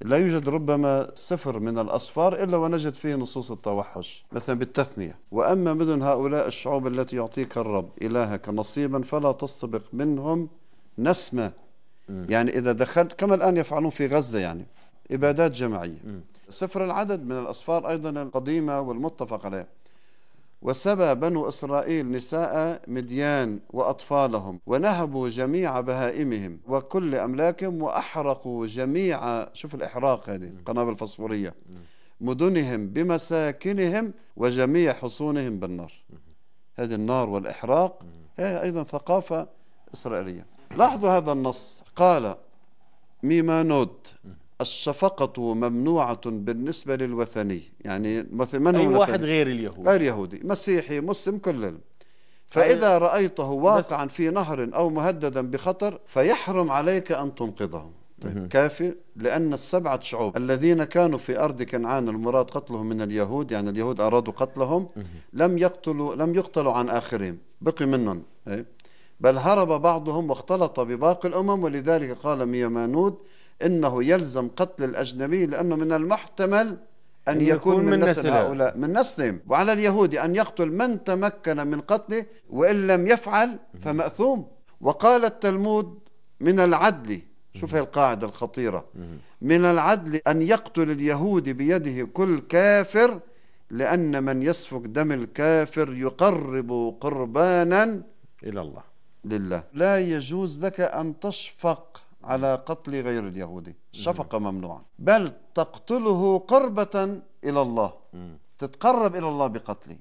لا يوجد ربما صفر من الأصفار إلا ونجد فيه نصوص التوحش مثلا بالتثنية وأما مدن هؤلاء الشعوب التي يعطيك الرب إلهك نصيبا فلا تستبق منهم نسمة يعني إذا دخلت كما الآن يفعلون في غزة يعني إبادات جماعية صفر العدد من الأصفار أيضا القديمة والمتفق عليها وسبى بنو إسرائيل نساء مديان وأطفالهم ونهبوا جميع بهائمهم وكل أملاكهم وأحرقوا جميع شوف الإحراق هذه القنابل الفسفورية مدنهم بمساكنهم وجميع حصونهم بالنار هذه النار والإحراق هي أيضا ثقافة إسرائيلية لاحظوا هذا النص قال ميمانود الشفقة ممنوعة بالنسبة للوثني يعني مثل من أي هو واحد غير اليهودي غير يهودي مسيحي مسلم كل فإذا أه، رأيته واقعا في نهر أو مهددا بخطر فيحرم عليك أن تنقذه طيب كافي لأن السبعة شعوب الذين كانوا في أرض كنعان المراد قتلهم من اليهود يعني اليهود أرادوا قتلهم لم يقتلوا لم يقتلوا عن آخرهم بقي منهم طيب، بل هرب بعضهم واختلط بباقي الأمم ولذلك قال ميمانود انه يلزم قتل الاجنبي لانه من المحتمل أن يكون من, من نسل هؤلاء من نسلهم وعلى اليهودي أن يقتل من تمكن من قتله وإن لم يفعل فمأثوم وقال التلمود من العدل شوف هي القاعدة الخطيرة من العدل أن يقتل اليهود بيده كل كافر لأن من يسفك دم الكافر يقرب قربانا إلى الله لله لا يجوز لك أن تشفق على قتل غير اليهودي الشفقة ممنوعة بل تقتله قربة إلى الله تتقرب إلى الله بقتله